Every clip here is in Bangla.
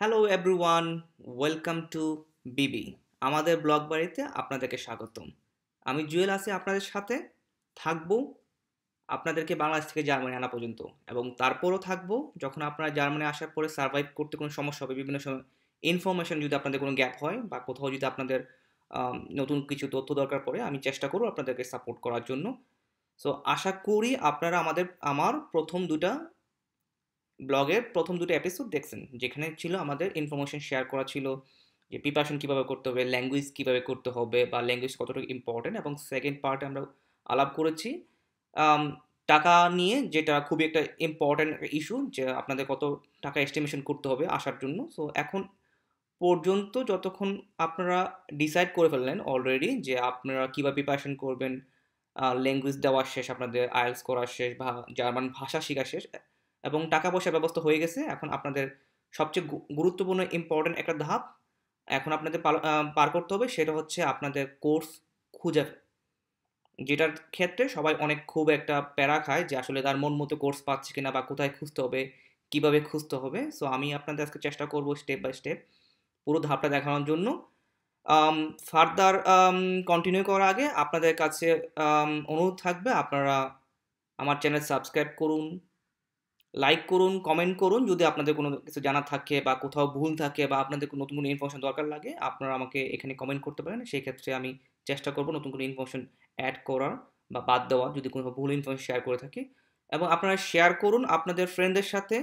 হ্যালো এভরিওয়ান ওয়েলকাম টু বিবি আমাদের ব্লগ বাড়িতে আপনাদেরকে স্বাগতম আমি জুয়েল আছি আপনাদের সাথে থাকবো আপনাদেরকে বাংলাদেশ থেকে জার্মানি আনা পর্যন্ত এবং তারপরও থাকবো যখন আপনারা জার্মানি আসার পরে সার্ভাইভ করতে কোনো সমস্যা হবে বিভিন্ন সময় ইনফরমেশন যদি আপনাদের কোনো গ্যাপ হয় বা কোথাও যদি আপনাদের নতুন কিছু তথ্য দরকার পড়ে আমি চেষ্টা করব আপনাদেরকে সাপোর্ট করার জন্য সো আশা করি আপনারা আমাদের আমার প্রথম দুটা ব্লগের প্রথম দুটো এপিসোড দেখছেন যেখানে ছিল আমাদের ইনফরমেশন শেয়ার করা ছিল যে প্রিপারেশন কীভাবে করতে হবে ল্যাঙ্গুয়েজ কীভাবে করতে হবে বা ল্যাঙ্গুয়েজ কতটুকু ইম্পর্টেন্ট এবং সেকেন্ড পার্টে আমরা আলাপ করেছি টাকা নিয়ে যেটা খুবই একটা ইম্পর্ট্যান্ট ইস্যু যে আপনাদের কত টাকা এস্টিমেশন করতে হবে আসার জন্য সো এখন পর্যন্ত যতক্ষণ আপনারা ডিসাইড করে ফেললেন অলরেডি যে আপনারা কীভাবে প্রিপারেশন করবেন ল্যাঙ্গুয়েজ দেওয়ার শেষ আপনাদের আয়েলস করার শেষ বা জার্মান ভাষা শেখা শেষ এবং টাকা পয়সার ব্যবস্থা হয়ে গেছে এখন আপনাদের সবচেয়ে গুরুত্বপূর্ণ ইম্পর্ট্যান্ট একটা ধাপ এখন আপনাদের পার করতে হবে সেটা হচ্ছে আপনাদের কোর্স খুঁজে যেটার ক্ষেত্রে সবাই অনেক খুব একটা প্যারা খায় যে আসলে তার মন মতো কোর্স পাচ্ছে কিনা বা কোথায় খুঁজতে হবে কিভাবে খুঁজতে হবে সো আমি আপনাদের আজকে চেষ্টা করব স্টেপ বাই স্টেপ পুরো ধাপটা দেখানোর জন্য ফার্দার কন্টিনিউ করার আগে আপনাদের কাছে অনুরোধ থাকবে আপনারা আমার চ্যানেল সাবস্ক্রাইব করুন লাইক করুন কমেন্ট করুন যদি আপনাদের কোনো কিছু জানা থাকে বা কোথাও ভুল থাকে বা আপনাদের কোনো নতুন কোনো ইনফরমেশন দরকার লাগে আপনারা আমাকে এখানে কমেন্ট করতে পারেন সেই ক্ষেত্রে আমি চেষ্টা করব নতুন কোনো ইনফরমেশন অ্যাড করার বা বাদ দেওয়া যদি কোনো ভুল ইনফরমেশন শেয়ার করে থাকি এবং আপনারা শেয়ার করুন আপনাদের ফ্রেন্ডদের সাথে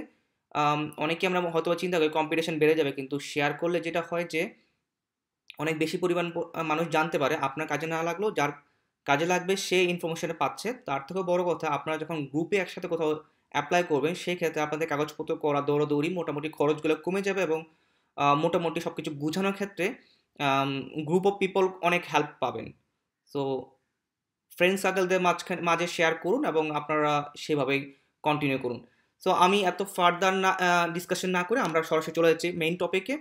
অনেকে আমরা হয়তো চিন্তা করি কম্পিটিশন বেড়ে যাবে কিন্তু শেয়ার করলে যেটা হয় যে অনেক বেশি পরিমাণ মানুষ জানতে পারে আপনার কাজে না লাগলেও যার কাজে লাগবে সে ইনফরমেশনটা পাচ্ছে তার থেকেও বড় কথা আপনারা যখন গ্রুপে একসাথে কোথাও অ্যাপ্লাই করবেন সেই ক্ষেত্রে আপনাদের কাগজপত্র করা দৌড়াদৌড়ি মোটামুটি খরচগুলো কমে যাবে এবং মোটামুটি সব কিছু বোঝানোর ক্ষেত্রে গ্রুপ অফ পিপল অনেক হেল্প পাবেন সো ফ্রেন্ড সার্কেলদের মাঝখানে মাঝে শেয়ার করুন এবং আপনারা সেভাবেই কন্টিনিউ করুন সো আমি এত ফার্দার না ডিসকাশন না করে আমরা সরাসরি চলে যাচ্ছি মেইন টপিকে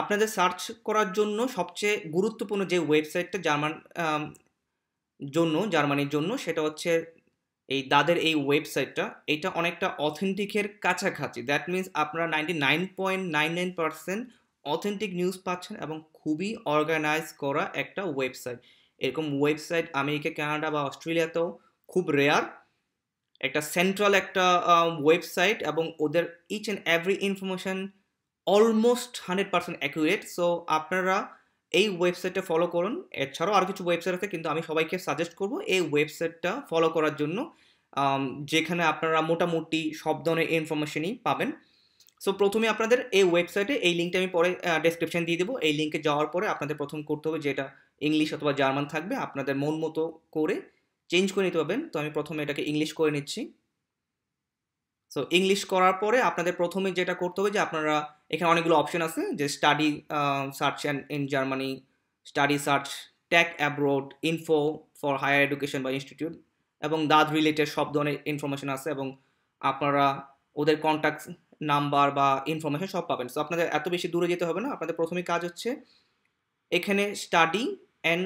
আপনাদের সার্চ করার জন্য সবচেয়ে গুরুত্বপূর্ণ যে ওয়েবসাইটটা জার্মান জন্য জার্মানির জন্য সেটা হচ্ছে এই দাদের এই ওয়েবসাইটটা এটা অনেকটা অথেন্টিকের কাছাকাছি দ্যাট মিন্স আপনারা ninety nine point nine nine percent authentic news পাচ্ছেন এবং খুবই অর্গানাইজ করা একটা ওয়েবসাইট এরকম ওয়েবসাইট আমেরিকা কানাডা বা অস্ট্রেলিয়াতেও খুব রেয়ার একটা সেন্ট্রাল একটা ওয়েবসাইট এবং ওদের each and every information almost hundred percent accurate so আপনারা এই ওয়েবসাইটটা ফলো করুন এছাড়াও আরও কিছু ওয়েবসাইট আছে কিন্তু আমি সবাইকে সাজেস্ট করব এই ওয়েবসাইটটা ফলো করার জন্য যেখানে আপনারা মোটামুটি সব ধরনের ইনফরমেশনই পাবেন সো প্রথমে আপনাদের এই ওয়েবসাইটে এই লিঙ্কটা আমি পরে ডেসক্রিপশন দিয়ে দেবো এই লিঙ্কে যাওয়ার পরে আপনাদের প্রথম করতে হবে যেটা ইংলিশ অথবা জার্মান থাকবে আপনাদের মন মতো করে চেঞ্জ করে নিতে পারবেন তো আমি প্রথমে এটাকে ইংলিশ করে নিচ্ছি সো ইংলিশ করার পরে আপনাদের প্রথমে যেটা করতে হবে যে আপনারা এখানে অনেকগুলো অপশন আছে যে study search and in Germany study search ট্যাক abroad info for higher education বা ইনস্টিটিউট এবং দাদ রিলেটেড সব ধরনের ইনফরমেশন আছে এবং আপনারা ওদের কন্ট্যাক্ট নাম্বার বা ইনফরমেশন সব পাবেন সো আপনাদের এত বেশি দূরে যেতে হবে না আপনাদের প্রথমে কাজ হচ্ছে এখানে study and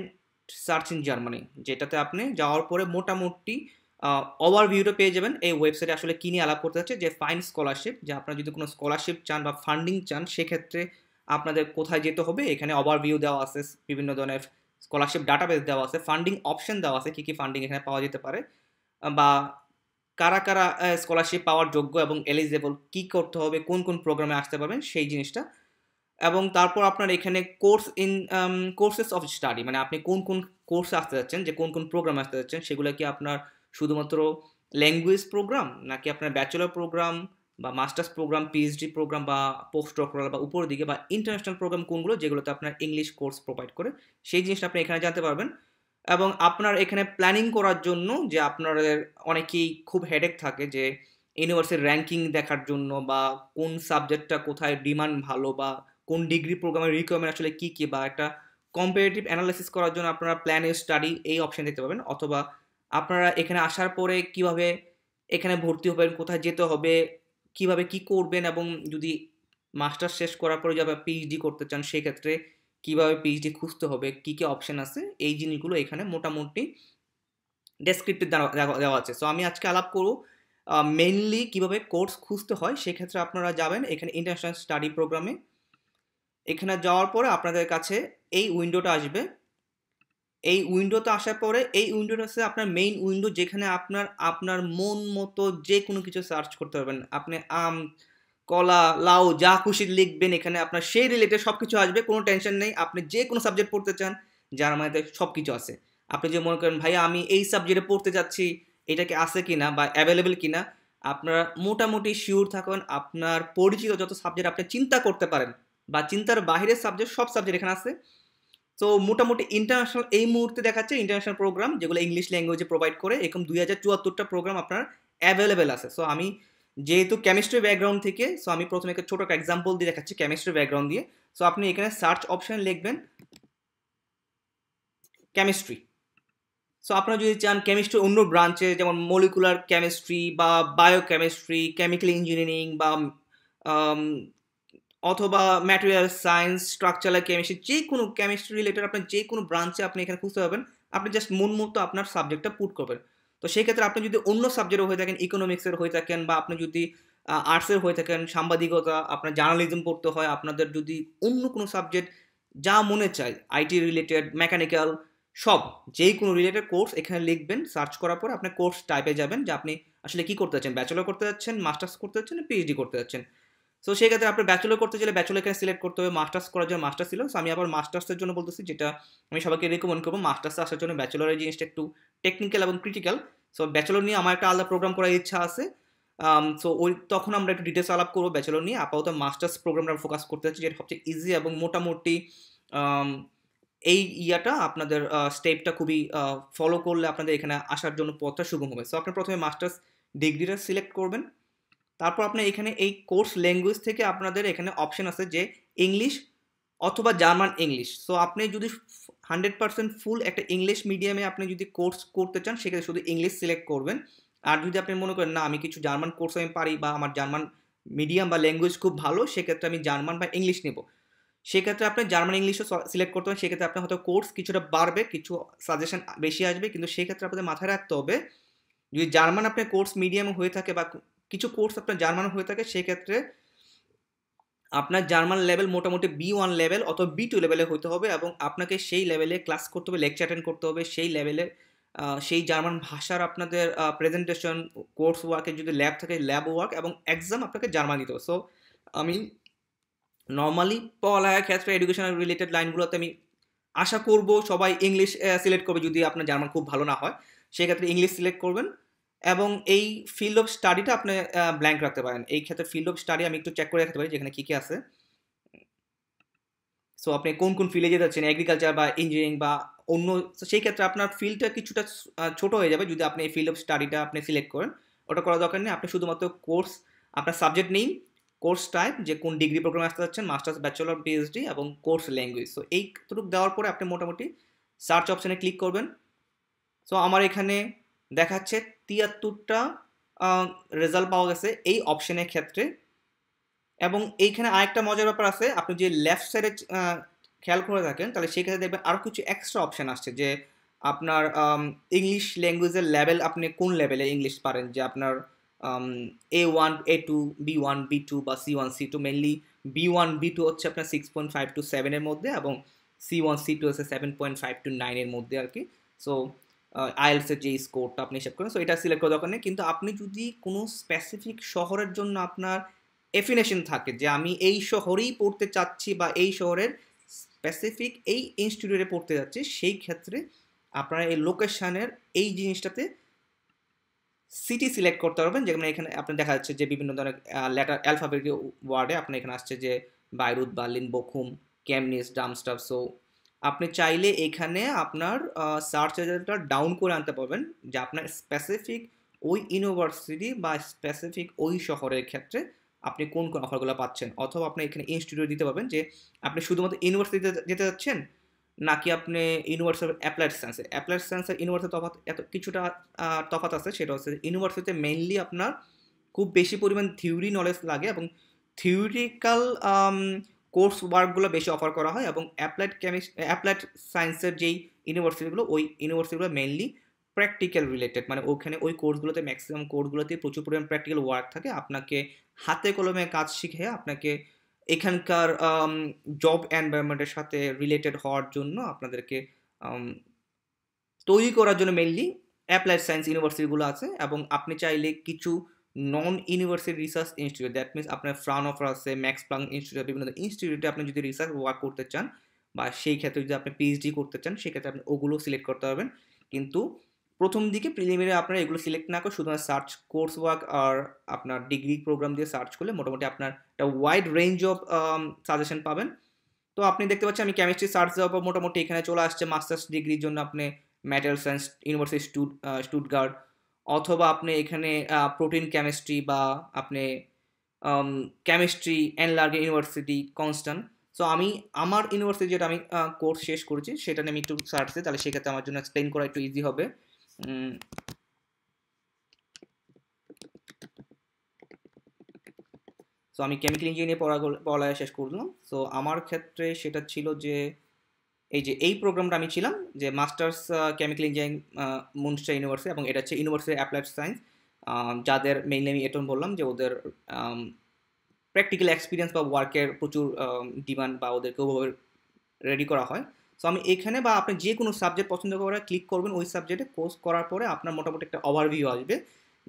search in Germany যেটাতে আপনি যাওয়ার পরে মোটামুটি ওভারভিউটা পেয়ে যাবেন এই ওয়েবসাইটে আসলে কী নিয়ে আলাপ করতে হচ্ছে যে ফাইন স্কলারশিপ যে আপনারা যদি কোনো স্কলারশিপ চান বা ফান্ডিং চান সেক্ষেত্রে আপনাদের কোথায় যেতে হবে এখানে ওভারভিউ দেওয়া আছে বিভিন্ন ধরনের স্কলারশিপ ডাটাবেস দেওয়া আছে ফান্ডিং অপশন দেওয়া আছে কী কী ফান্ডিং এখানে পাওয়া যেতে পারে বা কারা কারা স্কলারশিপ পাওয়ার যোগ্য এবং এলিজেবল কি করতে হবে কোন কোন প্রোগ্রামে আসতে পারবেন সেই জিনিসটা এবং তারপর আপনার এখানে course in courses of study মানে আপনি কোন কোন কোর্সে আসতে যাচ্ছেন যে কোন কোন প্রোগ্রামে আসতে যাচ্ছেন সেগুলো কি আপনার শুধুমাত্র ল্যাঙ্গুয়েজ প্রোগ্রাম নাকি আপনার ব্যাচেলর প্রোগ্রাম বা মাস্টার্স প্রোগ্রাম পিএইচডি প্রোগ্রাম বা পোস্ট ডক্টরাল বা উপর দিকে বা ইন্টারন্যাশনাল প্রোগ্রাম কোনগুলো যেগুলোতে আপনার ইংলিশ কোর্স প্রোভাইড করে সেই জিনিসটা আপনি এখানে জানতে পারবেন এবং আপনার এখানে প্ল্যানিং করার জন্য যে আপনাদের অনেকেই খুব হেডেক থাকে যে ইউনিভার্সিটির র্যাঙ্কিং দেখার জন্য বা কোন সাবজেক্টটা কোথায় ডিমান্ড ভালো বা কোন ডিগ্রি প্রোগ্রামের রিকোয়ারমেন্ট আসলে কী কী বা একটা কম্পারেটিভ অ্যানালাইসিস করার জন্য আপনারা প্ল্যান স্টাডি এই অপশন দেখতে পাবেন অথবা আপনারা এখানে আসার পরে কিভাবে এখানে ভর্তি হবেন কোথায় যেতে হবে কিভাবে কি করবেন এবং যদি মাস্টার শেষ করার পরে যাবে পিএইচডি করতে চান সেক্ষেত্রে কিভাবে পিএইচডি খুঁজতে হবে কি কি অপশন আছে এই জিনিসগুলো এখানে মোটামুটি ডেসক্রিপটিভ দেওয়া আছে সো আমি আজকে আলাপ করব মেইনলি কিভাবে কোর্স খুঁজতে হয় সেক্ষেত্রে আপনারা যাবেন এখানে ইন্টারন্যাশনাল স্টাডি প্রোগ্রামে এখানে যাওয়ার পরে আপনাদের কাছে এই উইন্ডোটা আসবে এই উইন্ডোতে আসার পরে এই উইন্ডোটা হচ্ছে আপনার মেইন উইন্ডো যেখানে আপনার আপনার মন মতো যে কোনো কিছু সার্চ করতে পারবেন আপনি আম কলা লাউ যা খুশি লিখবেন এখানে আপনার সেই রিলেটেড সব কিছু আসবে কোনো টেনশন নেই আপনি যে কোনো সাবজেক্ট পড়তে চান যার মধ্যে সব কিছু আছে আপনি যে মনে করেন ভাইয়া আমি এই সাবজেক্টে পড়তে যাচ্ছি এটাকে আছে কি না বা অ্যাভেলেবেল কি না আপনারা মোটামুটি শিওর থাকুন আপনার পরিচিত যত সাবজেক্ট আপনি চিন্তা করতে পারেন বা চিন্তার বাহিরের সাবজেক্ট সব সাবজেক্ট এখানে আছে তো মোটামুটি ইন্টারন্যাশনাল এই মুহূর্তে দেখাচ্ছে ইন্টারন্যাশনাল প্রোগ্রাম যেগুলো ইংলিশ ল্যাঙ্গুয়েজে প্রোভাইড করে এরকম দুই হাজার চুয়াত্তরটা প্রোগ্রাম আপনার অ্যাভেলেবেল আছে সো আমি যেহেতু কেমিস্ট্রি ব্যাকগ্রাউন্ড থেকে সো আমি প্রথমে একটা ছোটো একটা এক্সাম্পল দিয়ে দেখাচ্ছি কেমিস্ট্রি ব্যাকগ্রাউন্ড দিয়ে সো আপনি এখানে সার্চ অপশান লিখবেন কেমিস্ট্রি সো আপনারা যদি চান কেমিস্ট্রি অন্য ব্রাঞ্চে যেমন মলিকুলার কেমিস্ট্রি বা বায়োকেমিস্ট্রি কেমিক্যাল ইঞ্জিনিয়ারিং বা অথবা ম্যাটেরিয়াল সায়েন্স স্ট্রাকচারাল কেমিস্ট্রি যে কোনো কেমিস্ট্রি রিলেটেড আপনার যে কোনো ব্রাঞ্চে আপনি এখানে খুঁজতে পাবেন আপনি জাস্ট মন মতো আপনার সাবজেক্টটা পুট করবেন তো সেই ক্ষেত্রে আপনি যদি অন্য সাবজেক্টে হয়ে থাকেন ইকোনমিক্সের হয়ে থাকেন বা আপনি যদি আর্টসের হয়ে থাকেন সাংবাদিকতা আপনার জার্নালিজম পড়তে হয় আপনাদের যদি অন্য কোনো সাবজেক্ট যা মনে চায় আইটি রিলেটেড মেকানিক্যাল সব যেই কোনো রিলেটেড কোর্স এখানে লিখবেন সার্চ করার পর আপনার কোর্স টাইপে যাবেন যে আপনি আসলে কি করতে চাচ্ছেন ব্যাচেলর করতে যাচ্ছেন মাস্টার্স করতে যাচ্ছেন পিএইচডি করতে যাচ্ছেন সো সেক্ষেত্রে আপনার ব্যাচেলর করতে চাইলে ব্যাচেলর এখানে সিলেক্ট করতে হবে মাস্টার্স করার জন্য মাস্টার্স ছিল সো আমি আবার মাস্টার্সের জন্য বলতেছি যেটা আমি সবাইকে রেকমেন্ড করবো মাস্টার্সে আসার জন্য ব্যাচেলরের জিনিসটা একটু টেকনিক্যাল এবং ক্রিটিক্যাল সো ব্যাচেলর নিয়ে আমার একটা আলাদা প্রোগ্রাম করার ইচ্ছা আছে সো um, ওই তখন আমরা একটু ডিটেলস আলাপ করবো ব্যাচেলর নিয়ে আপাতত মাস্টার্স প্রোগ্রামটা ফোকাস করতে চাচ্ছি যেটা সবচেয়ে ইজি এবং মোটামুটি um, এই ইয়াটা আপনাদের স্টেপটা খুবই ফলো করলে আপনাদের এখানে আসার জন্য পথটা সুগম হবে সো আপনি প্রথমে মাস্টার্স ডিগ্রিটা সিলেক্ট করবেন তারপর আপনার এখানে এই কোর্স ল্যাঙ্গুয়েজ থেকে আপনাদের এখানে অপশন আছে যে ইংলিশ অথবা জার্মান ইংলিশ সো আপনি যদি হান্ড্রেড পার্সেন্ট ফুল একটা ইংলিশ মিডিয়ামে আপনি যদি কোর্স করতে চান সেক্ষেত্রে শুধু ইংলিশ সিলেক্ট করবেন আর যদি আপনি মনে করেন না আমি কিছু জার্মান কোর্স আমি পারি বা আমার জার্মান মিডিয়াম বা ল্যাঙ্গুয়েজ খুব ভালো সেক্ষেত্রে আমি জার্মান বা ইংলিশ নেব সেক্ষেত্রে আপনি জার্মান ইংলিশও সিলেক্ট করতে হবে সেক্ষেত্রে আপনার হয়তো কোর্স কিছুটা বাড়বে কিছু সাজেশন বেশি আসবে কিন্তু সেক্ষেত্রে আপনাদের মাথায় রাখতে হবে যদি জার্মান আপনার কোর্স মিডিয়াম হয়ে থাকে বা কিছু কোর্স আপনার জার্মান হয়ে থাকে সেক্ষেত্রে আপনার জার্মান লেভেল মোটামুটি বি ওয়ান লেভেল অথবা বি টু লেভেলে হতে হবে এবং আপনাকে সেই লেভেলে ক্লাস করতে হবে লেকচার অ্যাটেন্ড করতে হবে সেই লেভেলে সেই জার্মান ভাষার আপনাদের প্রেজেন্টেশন কোর্স ওয়ার্কের যদি ল্যাব থাকে ল্যাব ওয়ার্ক এবং এক্সাম আপনাকে জার্মান দিতে হবে সো আমি নর্মালি পড়ালেখার ক্ষেত্রে এডুকেশনাল রিলেটেড লাইনগুলোতে আমি আশা করব সবাই ইংলিশ সিলেক্ট করবে যদি আপনার জার্মান খুব ভালো না হয় সেক্ষেত্রে ইংলিশ সিলেক্ট করবেন এবং এই ফিল্ড অফ স্টাডিটা আপনি ব্ল্যাঙ্ক রাখতে পারেন এই ক্ষেত্রে ফিল্ড অফ স্টাডি আমি একটু চেক করে রাখতে পারি যেখানে কী কী আছে সো আপনি কোন কোন ফিল্ডে যেতে চাচ্ছেন এগ্রিকালচার বা ইঞ্জিনিয়ারিং বা অন্য সেই ক্ষেত্রে আপনার ফিল্ডটা কিছুটা ছোট হয়ে যাবে যদি আপনি এই ফিল্ড অফ স্টাডিটা আপনি সিলেক্ট করেন ওটা করা দরকার নেই আপনি শুধুমাত্র কোর্স আপনার সাবজেক্ট নেই কোর্স টাইপ যে কোন ডিগ্রি প্রোগ্রামে আসতে চাচ্ছেন মাস্টার্স ব্যাচেলর পিএইচডি এবং কোর্স ল্যাঙ্গুয়েজ সো এইটুকু দেওয়ার পরে আপনি মোটামুটি সার্চ অপশানে ক্লিক করবেন সো আমার এখানে দেখাচ্ছে তিয়াত্তরটা রেজাল্ট পাওয়া গেছে এই অপশনের ক্ষেত্রে এবং এইখানে আরেকটা মজার ব্যাপার আছে আপনি যে লেফট সাইডে খেয়াল করে থাকেন তাহলে সেক্ষেত্রে দেখবেন আরও কিছু এক্সট্রা অপশান আসছে যে আপনার ইংলিশ ল্যাঙ্গুয়েজের লেভেল আপনি কোন লেভেলে ইংলিশ পারেন যে আপনার A one A two B one B two বা C one C two mainly B one B two হচ্ছে আপনার সিক্স পয়েন্ট ফাইভ টু সেভেনের মধ্যে এবং সি ওয়ান সি টু হচ্ছে সেভেন পয়েন্ট ফাইভ টু নাইনের মধ্যে আর কি সো আইএলসের যে স্কোরটা আপনি হিসাব করেন সো এটা সিলেক্ট করার দরকার নেই কিন্তু আপনি যদি কোনো স্পেসিফিক শহরের জন্য আপনার এফিনেশন থাকে যে আমি এই শহরেই পড়তে চাচ্ছি বা এই শহরের স্পেসিফিক এই ইনস্টিটিউটে পড়তে যাচ্ছি সেই ক্ষেত্রে আপনারা এই লোকেশানের এই জিনিসটাতে সিটি সিলেক্ট করতে পারবেন যেখানে এখানে আপনি দেখা যাচ্ছে যে বিভিন্ন ধরনের লেটার অ্যালফাবেটিক ওয়ার্ডে আপনি এখানে আসছে যে বাইরুদ বার্লিন বখুম ক্যামনিস ডামস্টাফ সো আপনি চাইলে এখানে আপনার সার্চ রেজাল্টটা ডাউন করে আনতে পারবেন যে আপনার স্পেসিফিক ওই ইউনিভার্সিটি বা স্পেসিফিক ওই শহরের ক্ষেত্রে আপনি কোন কোন অফারগুলো পাচ্ছেন অথবা আপনি এখানে ইনস্টিটিউট দিতে পারবেন যে আপনি শুধুমাত্র ইউনিভার্সিটিতে যেতে যাচ্ছেন নাকি আপনি ইউনিভার্সিটি অ্যাপ্লাইড সায়েন্সে অ্যাপ্লাইড সায়েন্সের ইউনিভার্সিটি তফাত এত কিছুটা তফাত আছে সেটা হচ্ছে ইউনিভার্সিটিতে মেইনলি আপনার খুব বেশি পরিমাণ থিওরি নলেজ লাগে এবং থিওরিক্যাল কোর্স ওয়ার্কগুলো বেশি অফার করা হয় এবং অ্যাপ্লাইড কেমিস্ট অ্যাপ্লাইড সায়েন্সের যেই ইউনিভার্সিটিগুলো ওই ইউনিভার্সিটিগুলো মেনলি প্র্যাকটিক্যাল রিলেটেড মানে ওখানে ওই কোর্সগুলোতে ম্যাক্সিমাম কোর্সগুলোতে প্রচুর পরিমাণ প্র্যাকটিক্যাল ওয়ার্ক থাকে আপনাকে হাতে কলমে কাজ শিখে আপনাকে এখানকার জব এনভায়রনমেন্টের সাথে রিলেটেড হওয়ার জন্য আপনাদেরকে তৈরি করার জন্য মেনলি অ্যাপ্লাইড সায়েন্স ইউনিভার্সিটিগুলো আছে এবং আপনি চাইলে কিছু non university research institute that means আপনার ফ্রান অফার আছে ম্যাক্স প্লাং ইনস্টিটিউট বিভিন্ন ইনস্টিটিউটে আপনি যদি রিসার্চ ওয়ার্ক করতে চান বা সেই ক্ষেত্রে যদি আপনি পিএইচডি করতে চান সেক্ষেত্রে আপনি ওগুলো সিলেক্ট করতে পারবেন কিন্তু প্রথম দিকে প্রিলিমিনারি আপনারা এগুলো সিলেক্ট না করে শুধুমাত্র সার্চ কোর্স ওয়ার্ক আর আপনার ডিগ্রি প্রোগ্রাম দিয়ে সার্চ করলে মোটামুটি আপনার একটা ওয়াইড রেঞ্জ অফ সাজেশন পাবেন তো আপনি দেখতে পাচ্ছেন আমি কেমিস্ট্রি সার্চ দেওয়ার পর মোটামুটি এখানে চলে আসছে মাস্টার্স ডিগ্রির জন্য আপনি ম্যাটেরিয়াল সায়েন্স ইউনিভার্সিটি স্টুড স্টুডগার্ড অথবা আপনি এখানে প্রোটিন কেমিস্ট্রি বা আপনি কেমিস্ট্রি অ্যান্ড এনলার্গে ইউনিভার্সিটি কনস্ট্যান্ট সো আমি আমার ইউনিভার্সিটি যেটা আমি কোর্স শেষ করেছি সেটা নিয়ে আমি একটু সার্চে তাহলে সেক্ষেত্রে আমার জন্য এক্সপ্লেন করা একটু ইজি হবে সো আমি কেমিক্যাল ইঞ্জিনিয়ারিং পড়া পড়ালেখা শেষ করলাম সো আমার ক্ষেত্রে সেটা ছিল যে এই যে এই প্রোগ্রামটা আমি ছিলাম যে masters chemical engineering Munster university এবং এটা হচ্ছে ইউনিভার্সিটি অ্যাপ্লাইড সায়েন্স যাদের মেইনলি আমি এটন বললাম যে ওদের প্র্যাকটিক্যাল এক্সপিরিয়েন্স বা ওয়ার্কের প্রচুর ডিমান্ড বা ওদেরকে ওভাবে রেডি করা হয় সো আমি এখানে বা আপনি যে কোনো সাবজেক্ট পছন্দ করে ক্লিক করবেন ওই সাবজেক্টে কোর্স করার পরে আপনার মোটামুটি একটা ওভারভিউ আসবে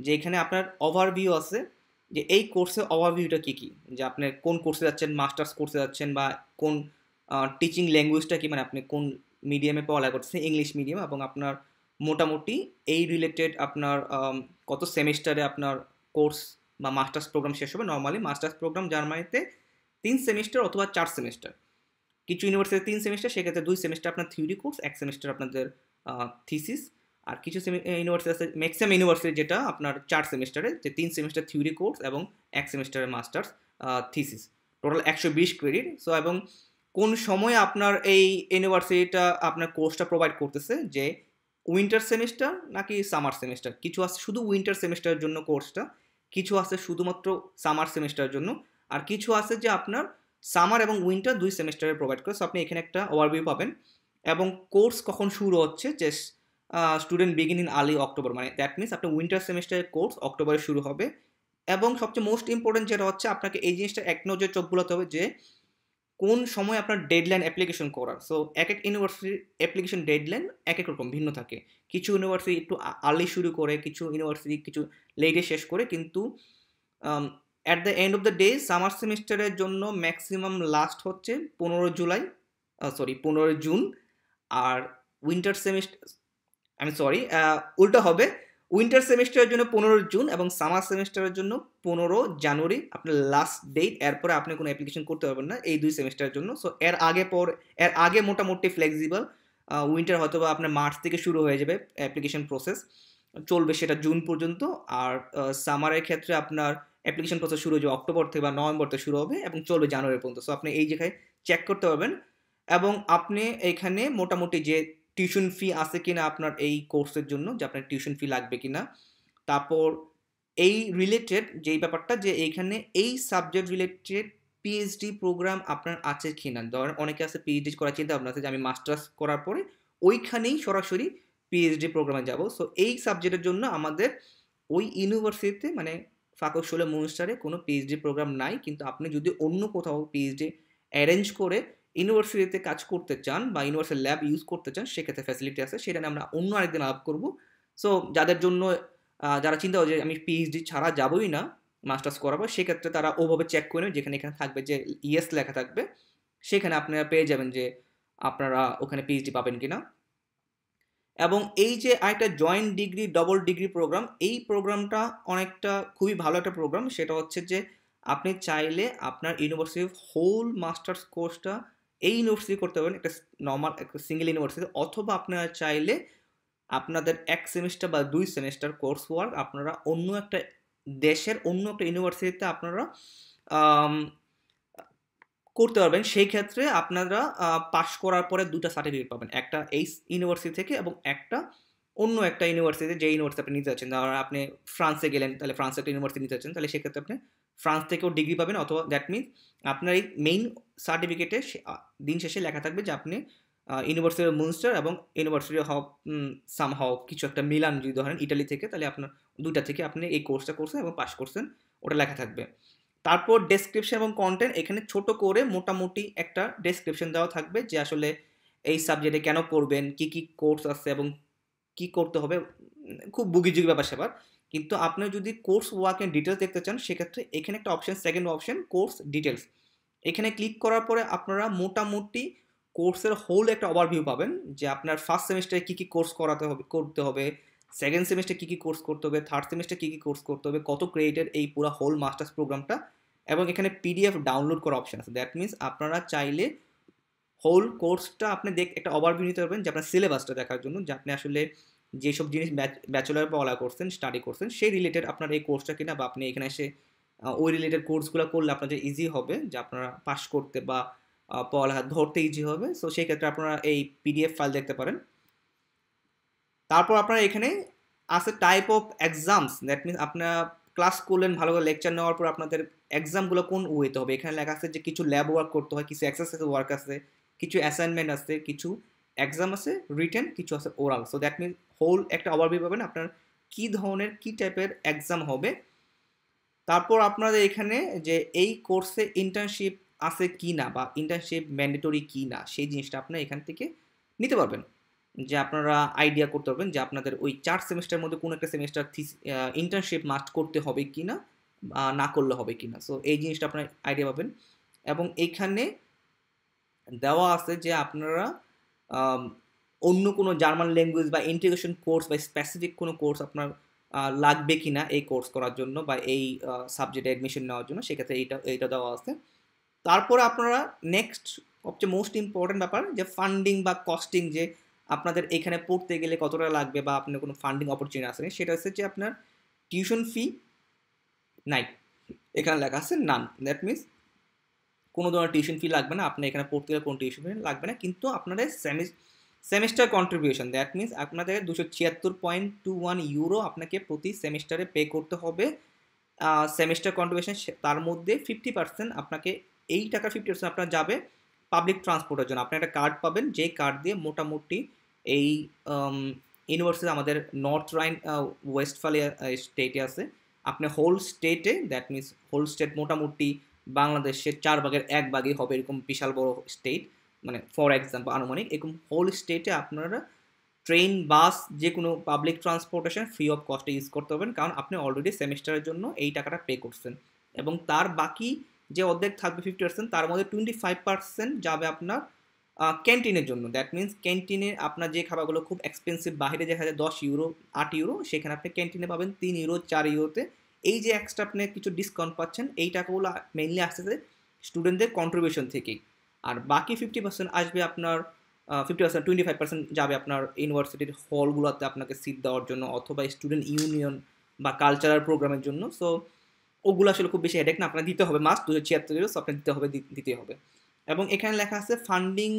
যে এখানে আপনার ওভারভিউ আছে যে এই কোর্সে ওভারভিউটা কী কী যে আপনি কোন কোর্সে যাচ্ছেন মাস্টার্স কোর্সে যাচ্ছেন বা কোন টিচিং ল্যাঙ্গুয়েজটা কি মানে আপনি কোন মিডিয়ামে পড়ালা করতেছেন ইংলিশ মিডিয়াম এবং আপনার মোটামুটি এই রিলেটেড আপনার কত সেমিস্টারে আপনার কোর্স বা মাস্টার্স প্রোগ্রাম শেষ হবে নর্মালি মাস্টার্স প্রোগ্রাম জার্মানিতে তিন সেমিস্টার অথবা চার সেমিস্টার কিছু ইউনিভার্সিটি তিন সেমিস্টার সেক্ষেত্রে দুই সেমিস্টার আপনার থিওরি কোর্স এক সেমিস্টার আপনাদের থিসিস আর কিছু ইউনিভার্সিটি আছে ম্যাক্সিমাম ইউনিভার্সিটি যেটা আপনার চার সেমিস্টারে যে তিন সেমিস্টার থিওরি কোর্স এবং এক সেমিস্টারের মাস্টার্স থিসিস টোটাল একশো বিশ ক্রেডিট সো এবং কোন সময়ে আপনার এই ইউনিভার্সিটিটা আপনার কোর্সটা প্রোভাইড করতেছে যে উইন্টার সেমিস্টার নাকি সামার সেমিস্টার কিছু আছে শুধু উইন্টার সেমিস্টারের জন্য কোর্সটা কিছু আছে শুধুমাত্র সামার সেমিস্টারের জন্য আর কিছু আছে যে আপনার সামার এবং উইন্টার দুই সেমিস্টারে প্রোভাইড করে সো আপনি এখানে একটা ওভারভিউ পাবেন এবং কোর্স কখন শুরু হচ্ছে যে student begin in early October মানে দ্যাট মিনস আপনার উইন্টার সেমিস্টারের কোর্স অক্টোবরে শুরু হবে এবং সবচেয়ে মোস্ট ইম্পর্টেন্ট যেটা হচ্ছে আপনাকে এই জিনিসটা এক নজরে চোখ বুলাতে হবে যে কোন সময় আপনার ডেডলাইন অ্যাপ্লিকেশন করার সো এক এক ইউনিভার্সিটির অ্যাপ্লিকেশন ডেডলাইন এক এক রকম ভিন্ন থাকে কিছু ইউনিভার্সিটি একটু আর্লি শুরু করে কিছু ইউনিভার্সিটি কিছু লেটে শেষ করে কিন্তু at the end of the day summer সেমিস্টারের জন্য ম্যাক্সিমাম লাস্ট হচ্ছে পনেরো জুলাই সরি পনেরোই জুন আর উইন্টার সেমিস্টার আমি সরি উল্টো হবে উইন্টার সেমিস্টারের জন্য পনেরো জুন এবং সামার সেমিস্টারের জন্য পনেরো জানুয়ারি আপনার লাস্ট ডেট এরপরে আপনি কোনো অ্যাপ্লিকেশন করতে পারবেন না এই দুই সেমিস্টারের জন্য সো এর আগে পর এর আগে মোটামুটি ফ্লেক্সিবল উইন্টার হয়তো বা আপনার মার্চ থেকে শুরু হয়ে যাবে অ্যাপ্লিকেশন প্রসেস চলবে সেটা জুন পর্যন্ত আর সামারের ক্ষেত্রে আপনার অ্যাপ্লিকেশন প্রসেস শুরু হয়ে যাবে অক্টোবর থেকে বা নভেম্বর থেকে শুরু হবে এবং চলবে জানুয়ারি পর্যন্ত সো আপনি এই জায়গায় চেক করতে পারবেন এবং আপনি এখানে মোটামুটি যে টিউশন ফি আছে কিনা আপনার এই কোর্সের জন্য যে আপনার টিউশন ফি লাগবে কিনা তারপর এই রিলেটেড যেই ব্যাপারটা যে এইখানে এই সাবজেক্ট রিলেটেড পিএইচডি প্রোগ্রাম আপনার আছে কিনা ধরেন অনেকে আছে পিএইচডি করার চিন্তা ভাবনা আছে যে আমি মাস্টার্স করার পরে ওইখানেই সরাসরি পিএইচডি প্রোগ্রামে যাব সো এই সাবজেক্টের জন্য আমাদের ওই ইউনিভার্সিটিতে মানে ফাঁকশোলে মনস্টারে কোনো পিএইচডি প্রোগ্রাম নাই কিন্তু আপনি যদি অন্য কোথাও পিএইচডি অ্যারেঞ্জ করে ইউনিভার্সিটিতে কাজ করতে চান বা ইউনিভার্সিটি ল্যাব ইউজ করতে চান সেক্ষেত্রে ফ্যাসিলিটি আছে সেটা নিয়ে আমরা অন্য আরেকদিন আলাপ করব সো যাদের জন্য যারা চিন্তা যে আমি পিএইচডি ছাড়া যাবই না মাস্টার্স করাবো সেক্ষেত্রে তারা ওভাবে চেক করে নেবে যেখানে এখানে থাকবে যে ইয়েস লেখা থাকবে সেখানে আপনারা পেয়ে যাবেন যে আপনারা ওখানে পিএইচডি পাবেন কি না এবং এই যে আরেকটা joint degree double degree program এই প্রোগ্রামটা অনেকটা খুবই ভালো একটা প্রোগ্রাম সেটা হচ্ছে যে আপনি চাইলে আপনার ইউনিভার্সিটির হোল মাস্টার্স কোর্সটা এই ইউনিভার্সিটি করতে পারেন একটা নর্মাল সিঙ্গেল ইউনিভার্সিটি অথবা আপনারা চাইলে আপনাদের এক সেমিস্টার বা দুই সেমিস্টার কোর্স ওয়ার্ক আপনারা অন্য একটা দেশের অন্য একটা ইউনিভার্সিটিতে আপনারা করতে পারবেন সেই ক্ষেত্রে আপনারা পাশ করার পরে দুটা সার্টিফিকেট পাবেন একটা এই ইউনিভার্সিটি থেকে এবং একটা অন্য একটা ইউনিভার্সিটিতে যে ইউনিভার্সিটি আপনি নিতে যাচ্ছেন আপনি ফ্রান্সে গেলেন তাহলে ফ্রান্সে একটা ইউনিভার্সিটি নিতে যাচ্ছেন তাহলে সেক্ষেত্রে আপনি ফ্রান্স থেকেও ডিগ্রি পাবেন অথবা দ্যাট মিনস আপনার এই মেইন সার্টিফিকেটে দিন শেষে লেখা থাকবে যে আপনি ইউনিভার্সিটি অফ মুনস্টার এবং ইউনিভার্সিটি অফ সাম হাও কিছু একটা মিলান যদি ধরেন ইটালি থেকে তাহলে আপনার দুইটা থেকে আপনি এই কোর্সটা করছেন এবং পাস করছেন ওটা লেখা থাকবে তারপর ডেসক্রিপশন এবং কন্টেন্ট এখানে ছোট করে মোটামুটি একটা ডেসক্রিপশন দেওয়া থাকবে যে আসলে এই সাবজেক্টে কেন করবেন কি কি কোর্স আছে এবং কি করতে হবে খুব বুগিজুগি ব্যাপার সেবার কিন্তু আপনি যদি কোর্স ওয়ার্কের ডিটেলস দেখতে চান সেক্ষেত্রে এখানে একটা option second option course details এখানে ক্লিক করার পরে আপনারা মোটামুটি কোর্সের হোল একটা ওভারভিউ পাবেন যে আপনার ফার্স্ট সেমিস্টারে কী কী কোর্স করাতে হবে করতে হবে সেকেন্ড সেমিস্টার কী কী কোর্স করতে হবে থার্ড সেমিস্টার কী কী কোর্স করতে হবে কত ক্রেডিটের এই পুরো হোল মাস্টার্স প্রোগ্রামটা এবং এখানে পিডিএফ ডাউনলোড করার অপশান আছে দ্যাট মিনস আপনারা চাইলে হোল কোর্সটা আপনি দেখ একটা ওভারভিউ নিতে পারবেন যে আপনার সিলেবাসটা দেখার জন্য যে আপনি আসলে যেসব জিনিস ব্যাচেলার বা অলা করছেন স্টাডি করছেন সেই রিলেটেড আপনার এই কোর্সটা কিনা বা আপনি এখানে এসে ওই রিলেটেড কোর্সগুলো করলে আপনাদের ইজি হবে যে আপনারা পাস করতে বা পড়ালেখা ধরতে ইজি হবে সো সেই ক্ষেত্রে আপনারা এই পিডিএফ ফাইল দেখতে পারেন তারপর আপনারা এখানে আছে type of exams that means আপনারা ক্লাস করলেন ভালো করে লেকচার নেওয়ার পর আপনাদের এক্সামগুলো কোন ওয়েতে হবে এখানে লেখা আছে যে কিছু ল্যাব ওয়ার্ক করতে হয় কিছু এক্সারসাইজ ওয়ার্ক আছে কিছু অ্যাসাইনমেন্ট আছে কিছু এক্সাম আছে রিটেন কিছু আছে oral so that mean whole একটা ওভারভিউ পাবেন আপনার কি ধরনের কি টাইপের এক্সাম হবে তারপর আপনাদের এখানে যে এই কোর্সে ইন্টার্নশিপ আছে কি না বা ইন্টার্নশিপ ম্যান্ডেটরি কি না সেই জিনিসটা আপনার এখান থেকে নিতে পারবেন যে আপনারা আইডিয়া করতে পারবেন যে আপনাদের ওই চার সেমিস্টার মধ্যে কোনো একটা সেমিস্টার ইন্টার্নশিপ মাস্ট করতে হবে কি না না করলে হবে কি না সো এই জিনিসটা আপনার আইডিয়া পাবেন এবং এখানে দেওয়া আছে যে আপনারা অন্য কোনো জার্মান ল্যাঙ্গুয়েজ বা ইন্টিগ্রেশন কোর্স বা স্পেসিফিক কোনো কোর্স আপনার লাগবে কি না এই কোর্স করার জন্য বা এই সাবজেক্টে অ্যাডমিশন নেওয়ার জন্য সেক্ষেত্রে এইটা এইটা দেওয়া আছে তারপরে আপনারা নেক্সট সবচেয়ে মোস্ট ইম্পর্ট্যান্ট ব্যাপার যে ফান্ডিং বা কস্টিং যে আপনাদের এখানে পড়তে গেলে কতটা লাগবে বা আপনার কোনো ফান্ডিং অপরচুনিটি আসেনি সেটা হচ্ছে যে আপনার টিউশন ফি নাই এখানে লেখা আছে নান দ্যাট মিনস কোনো ধরনের টিউশন ফি লাগবে না আপনার এখানে পড়তে গেলে কোনো টিউশন ফি লাগবে না কিন্তু আপনাদের সেমিস্টার কন্ট্রিবিউশন দ্যাট মিনস আপনাদের দুশো ছিয়াত্তর পয়েন্ট টু ওয়ান ইউরো আপনাকে প্রতি সেমিস্টারে পে করতে হবে সেমিস্টার কন্ট্রিবিউশন তার মধ্যে ফিফটি পার্সেন্ট আপনাকে এই টাকা ফিফটি পার্সেন্ট আপনার যাবে পাবলিক ট্রান্সপোর্টের জন্য আপনি একটা কার্ড পাবেন যেই কার্ড দিয়ে মোটামুটি এই ইউনিভার্সিটি আমাদের নর্থ রাইন ওয়েস্টফালিয়া স্টেটে আছে আপনি হোল স্টেটে দ্যাট মিনস হোল স্টেট মোটামুটি বাংলাদেশের চার ভাগের এক ভাগই হবে এরকম বিশাল বড় স্টেট মানে ফর এক্সাম্পল আনুমানিক এরকম হোল স্টেটে আপনারা ট্রেন বাস যে কোনো পাবলিক ট্রান্সপোর্টেশন ফ্রি অফ কস্টে ইউজ করতে পারবেন কারণ আপনি অলরেডি সেমিস্টারের জন্য এই টাকাটা পে করছেন এবং তার বাকি যে অর্ধেক থাকবে ফিফটি পার্সেন্ট তার মধ্যে টোয়েন্টি ফাইভ পার্সেন্ট যাবে আপনার ক্যান্টিনের জন্য দ্যাট মিন্স ক্যান্টিনে আপনার যে খাবারগুলো খুব এক্সপেন্সিভ বাইরে দেখা যায় দশ ইউরো আট ইউরো সেখানে আপনি ক্যান্টিনে পাবেন তিন ইউরো চার ইউরোতে এই যে এক্সট্রা আপনি কিছু ডিসকাউন্ট পাচ্ছেন এই টাকাগুলো মেনলি আসতেছে স্টুডেন্টদের কন্ট্রিবিউশন থেকেই আর বাকি ফিফটি পার্সেন্ট আসবে আপনার fifty percent twenty five percent যাবে আপনার ইউনিভার্সিটির হলগুলোতে আপনাকে সিট দেওয়ার জন্য অথবা স্টুডেন্ট ইউনিয়ন বা কালচারাল প্রোগ্রামের জন্য সো ওগুলো আসলে খুব বেশি হেডেক না আপনার দিতে হবে মাস হাজার ছিয়াত্তর ইউরো আপনার দিতে হবে দিতে হবে এবং এখানে লেখা আছে ফান্ডিং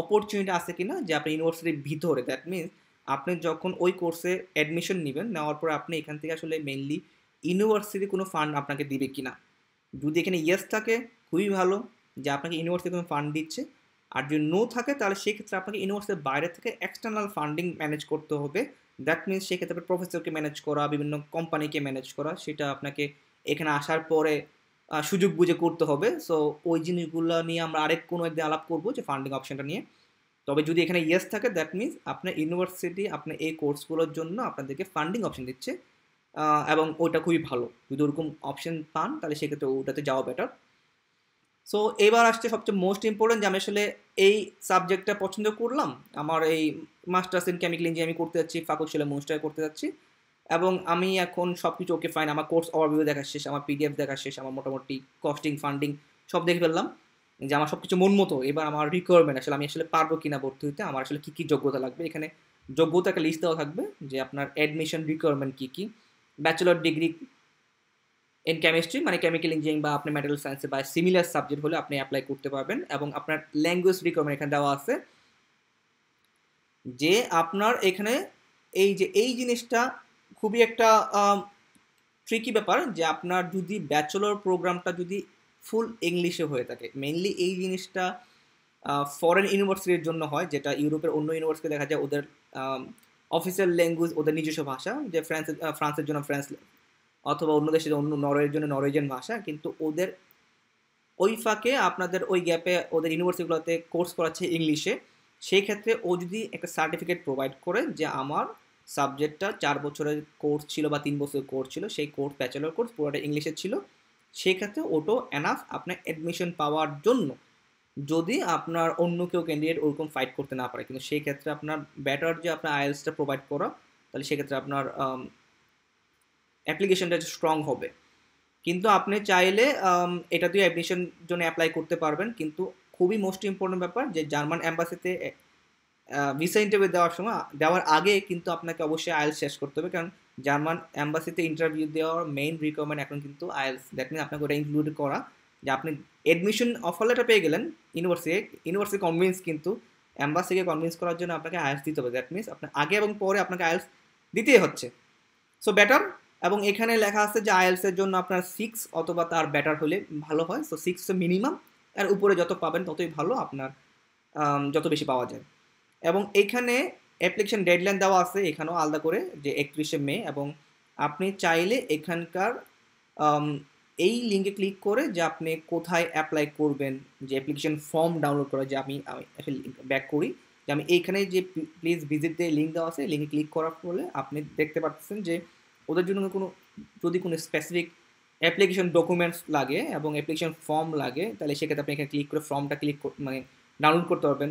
অপরচুনিটি আছে কিনা যে আপনি ইউনিভার্সিটির ভিতরে দ্যাট মিনস আপনি যখন ওই কোর্সে অ্যাডমিশন নেবেন নেওয়ার পরে আপনি এখান থেকে আসলে মেনলি ইউনিভার্সিটি কোনো ফান্ড আপনাকে দিবে কি না যদি এখানে ইয়েস থাকে খুবই ভালো যে আপনাকে ইউনিভার্সিটি কোনো ফান্ড দিচ্ছে আর যদি নো থাকে তাহলে সেক্ষেত্রে আপনাকে ইউনিভার্সিটির বাইরে থেকে এক্সটার্নাল ফান্ডিং ম্যানেজ করতে হবে দ্যাট মিনস সেক্ষেত্রে প্রফেসরকে ম্যানেজ করা বিভিন্ন কোম্পানিকে ম্যানেজ করা সেটা আপনাকে এখানে আসার পরে সুযোগ বুঝে করতে হবে সো ওই জিনিসগুলো নিয়ে আমরা আরেক কোনো একদিন আলাপ করবো যে ফান্ডিং অপশানটা নিয়ে তবে যদি এখানে ইয়েস থাকে দ্যাট মিনস আপনার ইউনিভার্সিটি আপনার এই কোর্সগুলোর জন্য আপনাদেরকে ফান্ডিং অপশান দিচ্ছে এবং ওটা খুবই ভালো যদি ওরকম অপশন পান তাহলে সেক্ষেত্রে ওটাতে যাওয়া বেটার সো এবার আসছে সবচেয়ে মোস্ট ইম্পর্টেন্ট যে আমি আসলে এই সাবজেক্টটা পছন্দ করলাম আমার এই মাস্টার্স ইন কেমিক্যাল ইঞ্জিনিয়ারিং করতে যাচ্ছি ফাঁকুর ছেলে মোস্টার করতে যাচ্ছি এবং আমি এখন সব কিছু ওকে ফাইন আমার কোর্স ওভারভিউ দেখা শেষ আমার পিডিএফ দেখা শেষ আমার মোটামুটি কস্টিং ফান্ডিং সব দেখে ফেললাম যে আমার সব কিছু মন মতো এবার আমার রিকোয়ারমেন্ট আসলে আমি আসলে পারবো কিনা ভর্তি হইতে আমার আসলে কী কী যোগ্যতা লাগবে এখানে যোগ্যতা একটা লিস্ট দেওয়া থাকবে যে আপনার অ্যাডমিশন রিকোয়ারমেন্ট কী কী ব্যাচেলর ডিগ্রি ইন কেমিস্ট্রি মানে কেমিক্যাল ইঞ্জিনিয়ারিং বা আপনি মেটেরিয়াল সায়েন্সে বা সিমিলার সাবজেক্ট হলে আপনি অ্যাপ্লাই করতে পারবেন এবং আপনার ল্যাঙ্গুয়েজ রিকোয়ারমেন্ট এখানে দেওয়া আছে যে আপনার এখানে এই যে এই জিনিসটা খুবই একটা ট্রিকি ব্যাপার যে আপনার যদি ব্যাচেলর প্রোগ্রামটা যদি ফুল ইংলিশে হয়ে থাকে মেনলি এই জিনিসটা ফরেন ইউনিভার্সিটির জন্য হয় যেটা ইউরোপের অন্য ইউনিভার্সিটি দেখা যায় ওদের অফিসিয়াল ল্যাঙ্গুয়েজ ওদের নিজস্ব ভাষা যে ফ্রান্সের ফ্রান্সের জন্য ফ্রান্স অথবা অন্য দেশের অন্য নরওয়ের জন্য নরওয়েজিয়ান ভাষা কিন্তু ওদের ওই ফাঁকে আপনাদের ওই গ্যাপে ওদের ইউনিভার্সিটিগুলোতে কোর্স করাচ্ছে ইংলিশে সেই ক্ষেত্রে ও যদি একটা সার্টিফিকেট প্রোভাইড করে যে আমার সাবজেক্টটা চার বছরের কোর্স ছিল বা তিন বছরের কোর্স ছিল সেই কোর্স ব্যাচেলার কোর্স পুরোটা ইংলিশে ছিল সেক্ষেত্রে ওটো অ্যানাফ আপনার অ্যাডমিশন পাওয়ার জন্য যদি আপনার অন্য কেউ ক্যান্ডিডেট ওরকম ফাইট করতে না পারে কিন্তু সেই ক্ষেত্রে আপনার ব্যাটার যে আপনার আইএলসটা প্রোভাইড করা তাহলে সেক্ষেত্রে আপনার অ্যাপ্লিকেশনটা স্ট্রং হবে কিন্তু আপনি চাইলে এটা দিয়ে অ্যাডমিশন জন্য অ্যাপ্লাই করতে পারবেন কিন্তু খুবই মোস্ট ইম্পর্টেন্ট ব্যাপার যে জার্মান অ্যাম্বাসিতে ভিসা ইন্টারভিউ দেওয়ার সময় দেওয়ার আগে কিন্তু আপনাকে অবশ্যই আয়েলস শেষ করতে হবে কারণ জার্মান অ্যাম্বাসিতে ইন্টারভিউ দেওয়ার মেইন রিকোয়ারমেন্ট এখন কিন্তু আয়েলস দ্যাট মিন আপনাকে ওটা ইনক্লুড করা যে আপনি অ্যাডমিশন অফার লেটার পেয়ে গেলেন ইউনিভার্সিটি ইউনিভার্সিটি কনভিন্স কিন্তু অ্যাম্বাসিকে কনভিন্স করার জন্য আপনাকে আয়েলস দিতে হবে দ্যাট মিনস আপনার আগে এবং পরে আপনাকে আয়েলস দিতেই হচ্ছে সো ব্যাটার এবং এখানে লেখা আছে যে আয়েলসের জন্য আপনার সিক্স অথবা তার ব্যাটার হলে ভালো হয় সো সিক্স মিনিমাম এর উপরে যত পাবেন ততই ভালো আপনার যত বেশি পাওয়া যায় এবং এইখানে অ্যাপ্লিকেশন ডেডলাইন দেওয়া আছে এখানেও আলাদা করে যে একত্রিশে মে এবং আপনি চাইলে এখানকার এই লিঙ্কে ক্লিক করে যে আপনি কোথায় অ্যাপ্লাই করবেন যে অ্যাপ্লিকেশন ফর্ম ডাউনলোড করা যে আমি ব্যাক করি যে আমি এইখানে যে প্লিজ ভিজিট দিয়ে লিঙ্ক দেওয়া আছে লিঙ্কে ক্লিক করার ফলে আপনি দেখতে পাচ্ছেন যে ওদের জন্য কোনো যদি কোনো স্পেসিফিক অ্যাপ্লিকেশন ডকুমেন্টস লাগে এবং অ্যাপ্লিকেশন ফর্ম লাগে তাহলে সেক্ষেত্রে আপনি এখানে ক্লিক করে ফর্মটা ক্লিক মানে ডাউনলোড করতে পারবেন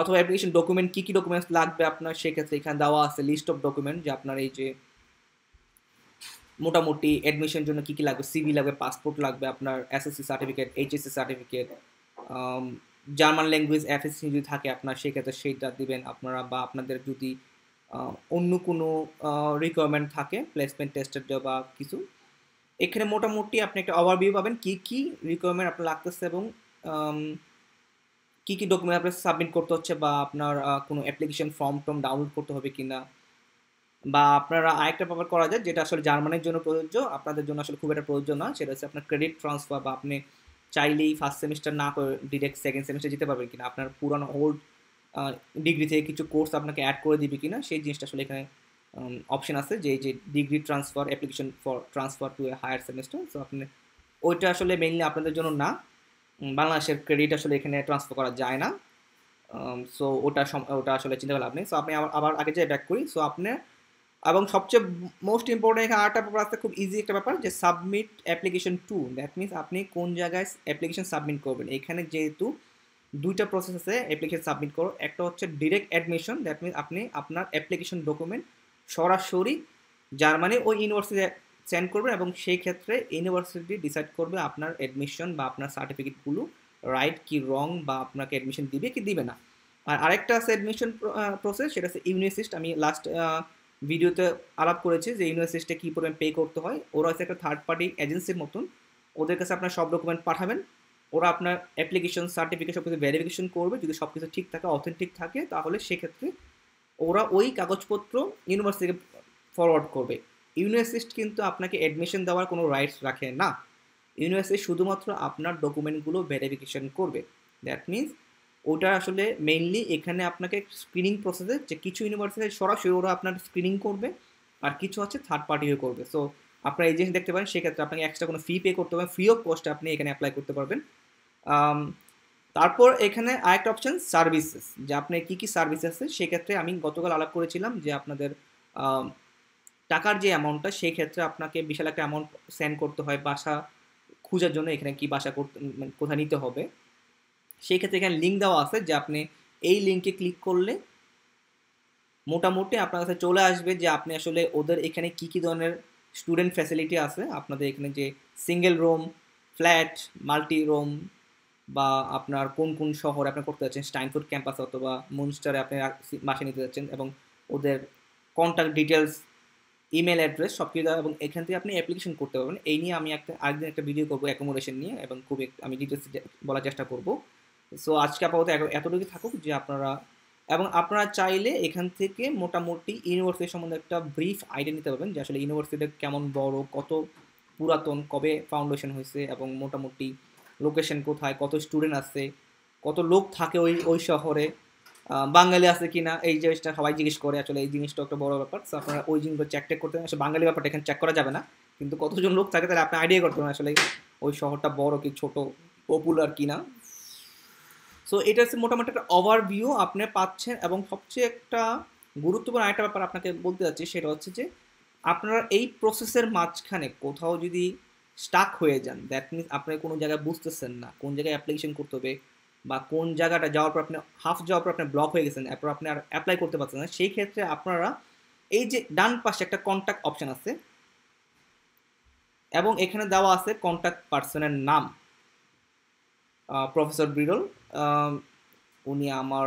অথবা অ্যাপ্লিকেশন ডকুমেন্ট কী কী ডকুমেন্টস লাগবে আপনার সেক্ষেত্রে এখানে দেওয়া আছে লিস্ট অফ ডকুমেন্ট যে আপনার এই যে মোটামুটি অ্যাডমিশনের জন্য কী কী লাগবে সিভি লাগবে পাসপোর্ট লাগবে আপনার SSC certificate HSC certificate German language FSC যদি থাকে আপনার সেক্ষেত্রে সেইটা দিবেন আপনারা বা আপনাদের যদি অন্য কোনো রিকোয়ারমেন্ট থাকে প্লেসমেন্ট টেস্টের বা কিছু এখানে মোটামুটি আপনি একটা ওভারভিউ পাবেন কী কী রিকোয়ারমেন্ট আপনার লাগতেছে এবং কী কী ডকুমেন্ট আপনার সাবমিট করতে হচ্ছে বা আপনার কোনো অ্যাপ্লিকেশন ফর্ম টর্ম ডাউনলোড করতে হবে কি না বা আপনারা আরেকটা ব্যাপার করা যায় যেটা আসলে জার্মানির জন্য প্রযোজ্য আপনাদের জন্য আসলে খুব একটা প্রযোজ্য নয় সেটা হচ্ছে আপনার ক্রেডিট ট্রান্সফার বা আপনি চাইলেই ফার্স্ট সেমিস্টার না করে ডিরেক্ট সেকেন্ড সেমিস্টার যেতে পারবেন কিনা আপনার পুরানো ওল্ড ডিগ্রি থেকে কিছু কোর্স আপনাকে অ্যাড করে দিবে কিনা সেই জিনিসটা আসলে এখানে অপশন আছে যে যে degree transfer application for transfer to a higher semester so আপনি ওইটা আসলে মেইনলি আপনাদের জন্য না বাংলাদেশের ক্রেডিট আসলে এখানে ট্রান্সফার করা যায় না সো ওটা ওটা আসলে চিন্তা করলাম আপনি সো আপনি আবার আগে যাই ব্যাক করি সো আপনার এবং সবচেয়ে মোস্ট ইম্পর্টেন্ট এখানে আরেকটা ব্যাপার আসতে খুব ইজি একটা ব্যাপার যে submit application to that means আপনি কোন জায়গায় অ্যাপ্লিকেশন সাবমিট করবেন এখানে যেহেতু দুইটা প্রসেস আছে অ্যাপ্লিকেশন সাবমিট করো একটা হচ্ছে ডিরেক্ট অ্যাডমিশন দ্যাট মিনস আপনি আপনার অ্যাপ্লিকেশন ডকুমেন্ট সরাসরি জার্মানি ও ইউনিভার্সিটি সেন্ড করবেন এবং সেই ক্ষেত্রে ইউনিভার্সিটি ডিসাইড করবে আপনার অ্যাডমিশন বা আপনার সার্টিফিকেটগুলো রাইট কি রং বা আপনাকে অ্যাডমিশন দিবে কি দিবে না আর আরেকটা আছে অ্যাডমিশন প্রসেস সেটা হচ্ছে ইউনিসিস্ট আমি লাস্ট ভিডিওতে আলাপ করেছে যে ইউনিভার্সিটিটা কী পরিমাণ পে করতে হয় ওরা হচ্ছে একটা থার্ড পার্টি এজেন্সির মতন ওদের কাছে আপনার সব ডকুমেন্ট পাঠাবেন ওরা আপনার অ্যাপ্লিকেশন সার্টিফিকেট সব কিছু ভেরিফিকেশন করবে যদি সব কিছু ঠিক থাকে অথেন্টিক থাকে তাহলে সেক্ষেত্রে ওরা ওই কাগজপত্র ইউনিভার্সিটিকে ফরওয়ার্ড করবে ইউনিভার্সিটি কিন্তু আপনাকে অ্যাডমিশন দেওয়ার কোনো রাইটস রাখে না ইউনিভার্সিটি শুধুমাত্র আপনার ডকুমেন্টগুলো ভেরিফিকেশন করবে দ্যাট মিনস ওটা আসলে মেইনলি এখানে আপনাকে স্ক্রিনিং প্রসেসে যে কিছু ইউনিভার্সিটি সরাসরি ওরা আপনার স্ক্রিনিং করবে আর কিছু আছে থার্ড পার্টিও করবে সো আপনার এজেন্সি দেখতে পারেন সেক্ষেত্রে আপনাকে এক্সট্রা কোনো ফি পে করতে হবে ফ্রি অফ কস্টে আপনি এখানে অ্যাপ্লাই করতে পারবেন তারপর এখানে আরেকটা অপশান সার্ভিসেস যে আপনার কী কী সার্ভিসেস আছে সেক্ষেত্রে আমি গতকাল আলাপ করেছিলাম যে আপনাদের টাকার যে অ্যামাউন্টটা সেই ক্ষেত্রে আপনাকে বিশাল একটা অ্যামাউন্ট সেন্ড করতে হয় বাসা খোঁজার জন্য এখানে কি বাসা করতে মানে কোথায় নিতে হবে সেই ক্ষেত্রে এখানে লিঙ্ক দেওয়া আছে যে আপনি এই লিঙ্কে ক্লিক করলে মোটামুটি আপনার কাছে চলে আসবে যে আপনি আসলে ওদের এখানে কি কি ধরনের স্টুডেন্ট ফ্যাসিলিটি আছে আপনাদের এখানে যে single room flat multi room বা আপনার কোন কোন শহরে আপনি করতে যাচ্ছেন স্টাইনফুড ক্যাম্পাস অথবা মুনস্টারে আপনি মাসে নিতে যাচ্ছেন এবং ওদের কন্ট্যাক্ট ডিটেলস ইমেল অ্যাড্রেস সব কিছু এবং এখান থেকে আপনি অ্যাপ্লিকেশন করতে পারবেন এই নিয়ে আমি একটা আরেকদিন একটা ভিডিও করবো অ্যাকোমোডেশন নিয়ে এবং খুব আমি ডিটেলস বলার চেষ্টা করবো সো আজকে আপাতত এতটুকু থাকুক যে আপনারা এবং আপনারা চাইলে এখান থেকে মোটামুটি ইউনিভার্সিটি সম্বন্ধে একটা ব্রিফ আইডিয়া নিতে পারবেন যে আসলে ইউনিভার্সিটিটা কেমন বড় কত পুরাতন কবে ফাউন্ডেশন হয়েছে এবং মোটামুটি লোকেশন কোথায় কত স্টুডেন্ট আছে কত লোক থাকে ওই ওই শহরে বাঙালি আছে কি না এই জিনিসটা সবাই জিজ্ঞেস করে আসলে এই জিনিসটা একটা বড় ব্যাপার সো আপনারা ওই জিনিসগুলো চেক টেক করতে আসলে বাঙালি ব্যাপারটা এখানে চেক করা যাবে না কিন্তু কতজন লোক থাকে তাহলে আপনি আইডিয়া করতে পারেন আসলে ওই শহরটা বড় কি ছোট পপুলার কি না সো এটা হচ্ছে মোটামুটি একটা ওভারভিউ আপনি পাচ্ছেন এবং সবচেয়ে একটা গুরুত্বপূর্ণ একটা ব্যাপার আপনাকে বলতে যাচ্ছি সেটা হচ্ছে যে আপনারা এই প্রসেসের মাঝখানে কোথাও যদি স্টাক হয়ে যান দ্যাট মিনস আপনি কোনো জায়গায় বুঝতেছেন না কোন জায়গায় অ্যাপ্লিকেশন করতে হবে বা কোন জায়গাটা যাওয়ার পর আপনি হাফ যাওয়ার পর আপনি ব্লক হয়ে গেছেন এরপর আপনি আর অ্যাপ্লাই করতে পারছেন না সেই ক্ষেত্রে আপনারা এই যে ডান পাশে একটা কন্ট্যাক্ট অপশান আছে এবং এখানে দেওয়া আছে কন্ট্যাক্ট পার্সনের নাম প্রফেসর বিরল উনি আমার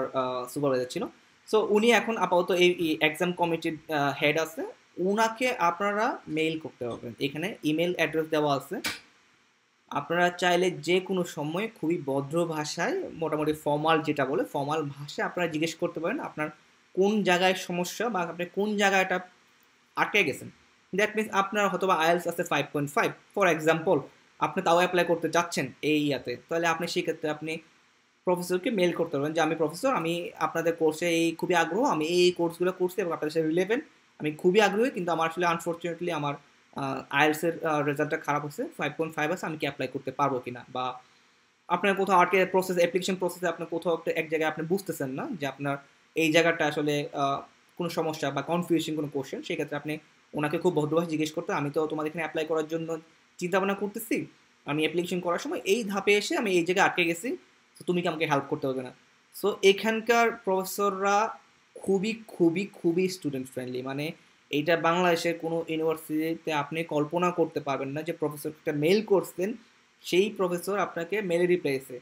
সুপারভাইজার ছিল সো উনি এখন আপাতত এই এক্সাম কমিটির হেড আছে ওনাকে আপনারা মেইল করতে পারবেন এখানে ইমেল অ্যাড্রেস দেওয়া আছে আপনারা চাইলে যে কোনো সময়ে খুবই ভদ্র ভাষায় মোটামুটি ফর্মাল যেটা বলে ফর্মাল ভাষায় আপনারা জিজ্ঞেস করতে পারেন আপনার কোন জায়গায় সমস্যা বা আপনি কোন জায়গাটা আটকে গেছেন দ্যাট মিনস আপনার হয়তো বা আইএলস আছে five point five for example আপনি তাও অ্যাপ্লাই করতে চাচ্ছেন এই ইয়াতে তাহলে আপনি সেক্ষেত্রে আপনি প্রফেসরকে মেল করতে পারবেন যে আমি প্রফেসর আমি আপনাদের কোর্সে এই খুবই আগ্রহ আমি এই কোর্সগুলো করছি এবং আপনাদের সাথে রিলেভেন্ট আমি খুবই আগ্রহী কিন্তু আমার আসলে আনফর্চুনেটলি আমার আইএলসের রেজাল্টটা খারাপ হচ্ছে ফাইভ পয়েন্ট ফাইভ আছে আমি কি অ্যাপ্লাই করতে পারবো কি না বা আপনার কোথাও আটকে প্রসেস অ্যাপ্লিকেশন প্রসেসে আপনার কোথাও একটা এক জায়গায় আপনি বুঝতেছেন না যে আপনার এই জায়গাটা আসলে কোনো সমস্যা বা কনফিউশন কোনো কোশ্চেন সেক্ষেত্রে আপনি ওনাকে খুব ভদ্রভাবে জিজ্ঞেস করতে আমি তো তোমাদের এখানে অ্যাপ্লাই করার জন্য চিন্তা ভাবনা করতেছি আমি অ্যাপ্লিকেশন করার সময় এই ধাপে এসে আমি এই জায়গায় আটকে গেছি তো তুমি কি আমাকে হেল্প করতে পারবে না সো এখানকার প্রফেসররা খুবই খুবই খুবই স্টুডেন্ট ফ্রেন্ডলি মানে এইটা বাংলাদেশের কোনো ইউনিভার্সিটিতে আপনি কল্পনা করতে পারবেন না যে প্রফেসর একটা মেল করছেন সেই প্রফেসর আপনাকে মেলে রিপ্লাইছে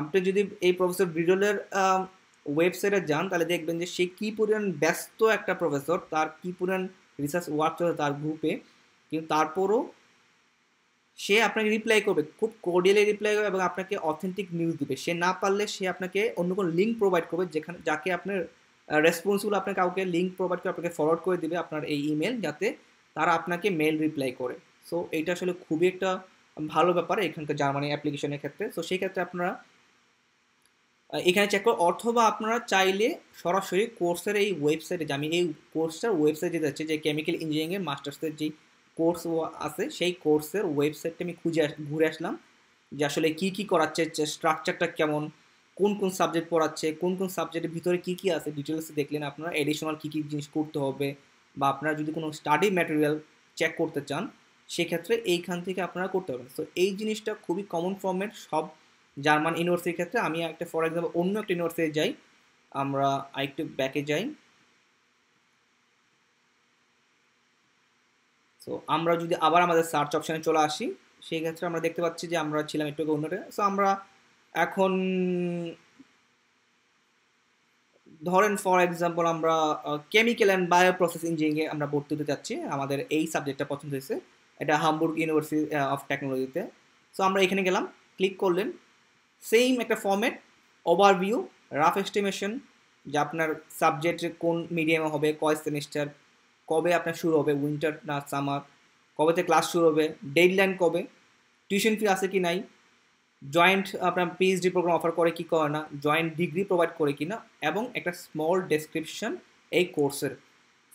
আপনি যদি এই প্রফেসর বিরলের ওয়েবসাইটে যান তাহলে দেখবেন যে সে কী পরিমাণ ব্যস্ত একটা প্রফেসর তার কী পরিমাণ রিসার্চ ওয়ার্ক চলছে তার গ্রুপে কিন্তু তারপরও সে আপনাকে রিপ্লাই করবে খুব কোর্ডিয়ালি রিপ্লাই করবে এবং আপনাকে অথেন্টিক নিউজ দেবে সে না পারলে সে আপনাকে অন্য কোনো লিঙ্ক প্রোভাইড করবে যেখানে যাকে আপনার রেসপন্সগুলো আপনার কাউকে লিঙ্ক প্রোভাইড করে আপনাকে ফরওয়ার্ড করে দেবে আপনার এই ইমেল যাতে তারা আপনাকে মেল রিপ্লাই করে সো এটা আসলে খুবই একটা ভালো ব্যাপার এখানকার জার্মানি অ্যাপ্লিকেশনের ক্ষেত্রে সো সেই ক্ষেত্রে আপনারা এখানে চেক করুন অথবা আপনারা চাইলে সরাসরি কোর্সের এই ওয়েবসাইটে আমি এই কোর্সটার ওয়েবসাইটে যাচ্ছে যে কেমিক্যাল ইঞ্জিনিয়ারিংয়ের মাস্টার্সের যেই কোর্স আছে সেই কোর্সের ওয়েবসাইটটা আমি খুঁজে ঘুরে আসলাম যে আসলে কী কী করাচ্ছে স্ট্রাকচারটা কেমন কোন কোন সাবজেক্ট পড়াচ্ছে কোন কোন সাবজেক্টের ভিতরে কী কী আছে ডিটেলস দেখলেন আপনারা এডিশনাল কী কী জিনিস করতে হবে বা আপনারা যদি কোনো স্টাডি ম্যাটেরিয়াল চেক করতে চান সেক্ষেত্রে এইখান থেকে আপনারা করতে পারবেন তো এই জিনিসটা খুবই কমন ফর্মেট সব জার্মান ইউনিভার্সিটির ক্ষেত্রে আমি একটা ফর এক্সাম্পল অন্য একটা ইউনিভার্সিটি যাই আমরা আরেকটু ব্যাকে যাই সো আমরা যদি আবার আমাদের সার্চ অপশানে চলে আসি সেই ক্ষেত্রে আমরা দেখতে পাচ্ছি যে আমরা ছিলাম একটু অন্যটা সো আমরা এখন ধরেন ফর এক্সাম্পল আমরা কেমিক্যাল অ্যান্ড বায়ো প্রসেস ইঞ্জিনিয়ারিংয়ে আমরা ভর্তি হতে চাচ্ছি আমাদের এই সাবজেক্টটা পছন্দ হয়েছে এটা হামবুর্গ ইউনিভার্সিটি অফ টেকনোলজিতে সো আমরা এখানে গেলাম ক্লিক করলেন সেম একটা ফর্মেট ওভারভিউ রাফ এস্টিমেশন যে আপনার সাবজেক্টের কোন মিডিয়ামে হবে কয় সেমিস্টার কবে আপনার শুরু হবে উইন্টার না সামার কবেতে ক্লাস শুরু হবে লাইন কবে টিউশন ফি আছে কি নাই জয়েন্ট আপনার পিএইচডি প্রোগ্রাম অফার করে কি করে না জয়েন্ট ডিগ্রি প্রোভাইড করে কি না এবং একটা স্মল ডেসক্রিপশন এই কোর্সের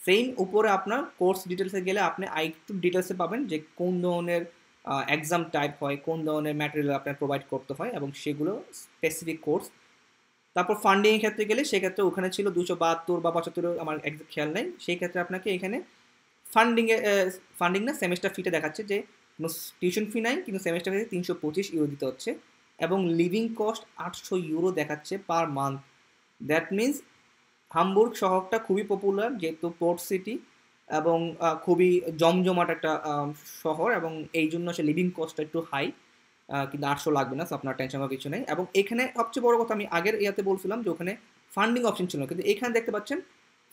সেইম উপরে আপনার কোর্স ডিটেলসে গেলে আপনি একটু ডিটেলসে পাবেন যে কোন ধরনের এক্সাম টাইপ হয় কোন ধরনের ম্যাটেরিয়াল আপনার প্রোভাইড করতে হয় এবং সেগুলো স্পেসিফিক কোর্স তারপর ফান্ডিংয়ের ক্ষেত্রে গেলে সেক্ষেত্রে ওখানে ছিল দুশো বাহাত্তর বা পঁচাত্তর আমার একদম খেয়াল নেই সেই ক্ষেত্রে আপনাকে এখানে ফান্ডিংয়ে ফান্ডিং না সেমিস্টার ফিটা দেখাচ্ছে যে কোনো টিউশন ফি নাই কিন্তু সেমিস্টার ফিতে তিনশো পঁচিশ ইউরো দিতে হচ্ছে এবং লিভিং কস্ট আটশো ইউরো দেখাচ্ছে per month that means Hamburg শহরটা খুবই পপুলার যেহেতু পোর্ট সিটি এবং খুবই জমজমাট একটা শহর এবং এই জন্য সে লিভিং কস্টটা একটু হাই কিন্তু আটশো লাগবে না আপনার টেনশন বা কিছু নেই এবং এখানে সবচেয়ে বড় কথা আমি আগের ইয়াতে বলছিলাম যে ওখানে ফান্ডিং অপশন ছিল কিন্তু এখানে দেখতে পাচ্ছেন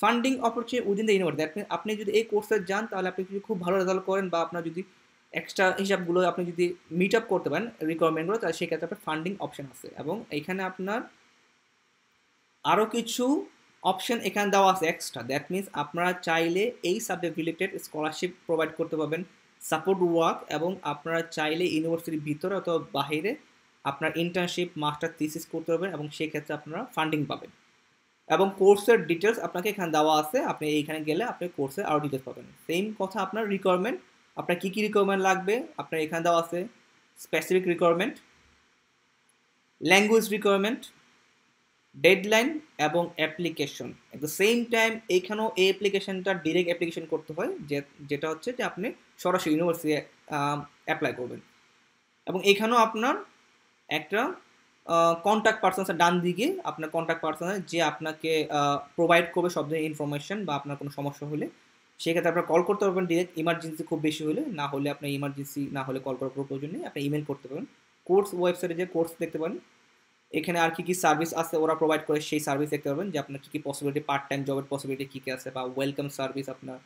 funding opportunity within the universe that mean আপনি যদি এই কোর্সে যান তাহলে আপনি যদি খুব ভালো রেজাল্ট করেন বা আপনার যদি এক্সট্রা হিসাবগুলো আপনি যদি মিট আপ করতে পারেন রিকোয়ারমেন্টগুলো তাহলে সেক্ষেত্রে আপনার ফান্ডিং অপশন আছে এবং এখানে আপনার আরও কিছু অপশন এখানে দেওয়া আছে এক্সট্রা দ্যাট মিনস আপনারা চাইলে এই সাবজেক্ট রিলেটেড স্কলারশিপ প্রোভাইড করতে পারবেন সাপোর্ট ওয়ার্ক এবং আপনারা চাইলে ইউনিভার্সিটির ভিতরে অথবা বাহিরে আপনার ইন্টার্নশিপ মাস্টার থিসিস করতে পারবেন এবং সেক্ষেত্রে আপনারা ফান্ডিং পাবেন এবং কোর্সের ডিটেলস আপনাকে এখানে দেওয়া আছে আপনি এইখানে গেলে আপনি কোর্সে আরও ডিটেলস পাবেন সেম কথা আপনার রিকোয়ারমেন্ট আপনার কী কী রিকোয়ারমেন্ট লাগবে আপনার এখানে দেওয়া আছে specific requirement language requirement deadline এবং application at the same time এখানেও এই অ্যাপ্লিকেশনটা ডিরেক্ট অ্যাপ্লিকেশন করতে হয় যে যেটা হচ্ছে যে আপনি সরাসরি ইউনিভার্সিটি অ্যাপ্লাই করবেন এবং এখানেও আপনার একটা কন্ট্যাক্ট পার্সনের ডান দিকে আপনার কন্ট্যাক্ট পার্সন যে আপনাকে প্রোভাইড করবে সব ধরনের ইনফরমেশান বা আপনার কোনো সমস্যা হলে সেক্ষেত্রে আপনার কল করতে পারবেন ডিরেক্ট ইমার্জেন্সি খুব বেশি হলে না হলে আপনার ইমার্জেন্সি না হলে কল করার কোনো প্রয়োজন নেই আপনি ইমেল করতে পারেন কোর্স ওয়েবসাইটে যে কোর্স দেখতে পারেন এখানে আর কী কী সার্ভিস আছে ওরা প্রোভাইড করে সেই সার্ভিস দেখতে পারবেন যে আপনার কী কী পসিবিলিটি পার্ট টাইম জবের পসিবিলিটি কী কী আছে বা ওয়েলকাম সার্ভিস আপনার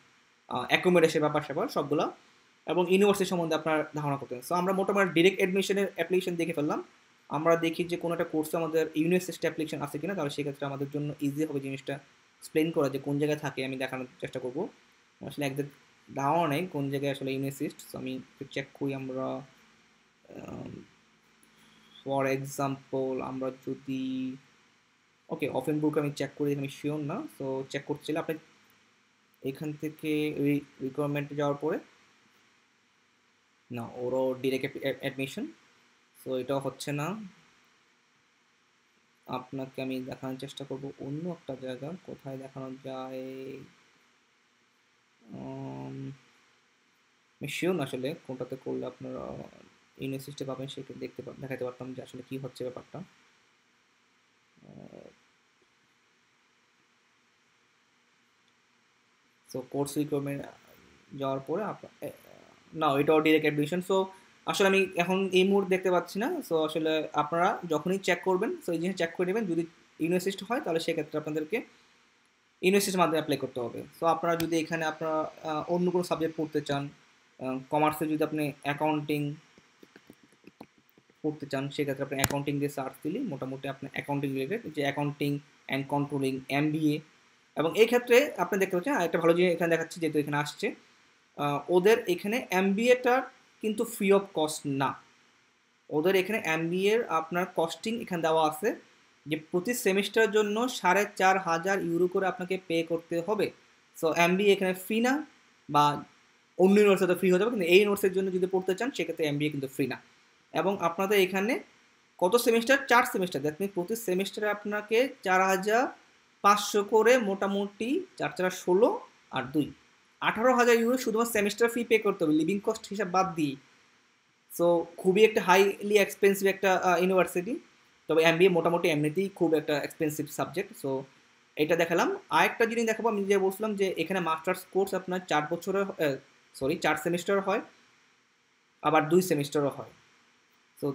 অ্যাকোমোডেশন ব্যাপার স্যাপার সবগুলো এবং ইউনিভার্সিটি সম্বন্ধে আপনার ধারণা করতে সো আমরা মোটামুটি ডিরেক্ট অ্যাডমিশনের অ্যাপ্লিকেশন দেখে ফেললাম আমরা দেখি যে কোনো একটা কোর্সে আমাদের ইউনিভার্সিটি অ্যাপ্লিকেশন আছে কিনা তাহলে সেক্ষেত্রে আমাদের জন্য ইজি হবে জিনিসটা এক্সপ্লেন করা যে কোন জায়গায় থাকে আমি দেখানোর চেষ্টা করবো আসলে একদম ধারণা নেই কোন জায়গায় আসলে ইউনিভার্সিস্ট আমি চেক করি আমরা ফর এক্সাম্পল আমরা যদি ওকে অফেন বুক আমি চেক করি আমি শিওর না তো চেক করছিলাম আপনি এখান থেকে ওই রিকোয়ারমেন্টে যাওয়ার পরে না ওরও ডিরেক্ট অ্যাডমিশন সো এটাও হচ্ছে না আপনাকে আমি দেখানোর চেষ্টা করব অন্য একটা জায়গা কোথায় দেখানো যায় শিও না আসলে কোনটাতে করলে আপনারা ইউনিভার্সিটি পাবেন সেটা দেখতে দেখাতে পারতাম যে আসলে কী হচ্ছে ব্যাপারটা সো কোর্স রিক্রুটমেন্ট যাওয়ার পরে না এটাও ডিরেক্ট অ্যাডমিশন সো আসলে আমি এখন এই মুহূর্তে দেখতে পাচ্ছি না সো আসলে আপনারা যখনই চেক করবেন সো এই জিনিস চেক করে নেবেন যদি ইউনিভার্সিটি হয় তাহলে সেক্ষেত্রে আপনাদেরকে ইউনিভার্সিটির মাধ্যমে অ্যাপ্লাই করতে হবে সো আপনারা যদি এখানে আপনারা অন্য কোনো সাবজেক্ট পড়তে চান কমার্সে যদি আপনি অ্যাকাউন্টিং পড়তে চান সেক্ষেত্রে আপনি অ্যাকাউন্টিং দিয়ে সার্চ দিলে মোটামুটি আপনি অ্যাকাউন্টিং রিলেটেড যে অ্যাকাউন্টিং অ্যান্ড কন্ট্রোলিং এম এবং এই ক্ষেত্রে আপনি দেখতে পাচ্ছেন একটা ভালো জিনিস এখানে দেখাচ্ছি যেহেতু এখানে আসছে ওদের এখানে এমবিএটার কিন্তু ফ্রি অফ কস্ট না ওদের এখানে এমবিএর আপনার কস্টিং এখানে দেওয়া আছে যে প্রতি সেমিস্টারের জন্য সাড়ে চার হাজার ইউরো করে আপনাকে পে করতে হবে সো এমবি এখানে ফ্রি না বা অন্য ইউনিভার্সিটি ফ্রি হয়ে যাবে কিন্তু এই ইউনিভার্সিটির জন্য যদি পড়তে চান সেক্ষেত্রে এমবিএ কিন্তু ফ্রি না এবং আপনাদের এখানে কত সেমিস্টার চার সেমিস্টার দ্যাট মিন প্রতি সেমিস্টারে আপনাকে চার হাজার পাঁচশো করে মোটামুটি চার চার ষোলো আর দুই আঠারো হাজার ইউরো শুধুমাত্র সেমিস্টার ফি পে করতে হবে লিভিং কস্ট হিসাব বাদ দিয়ে সো খুবই একটা হাইলি এক্সপেন্সিভ একটা ইউনিভার্সিটি তবে এম মোটামুটি এমনিতেই খুব একটা এক্সপেন্সিভ সাবজেক্ট সো এটা দেখালাম আর একটা জিনিস দেখাবো আমি যে বলছিলাম যে এখানে মাস্টার্স কোর্স আপনার চার বছরের সরি চার সেমিস্টার হয় আবার দুই সেমিস্টারও হয় সো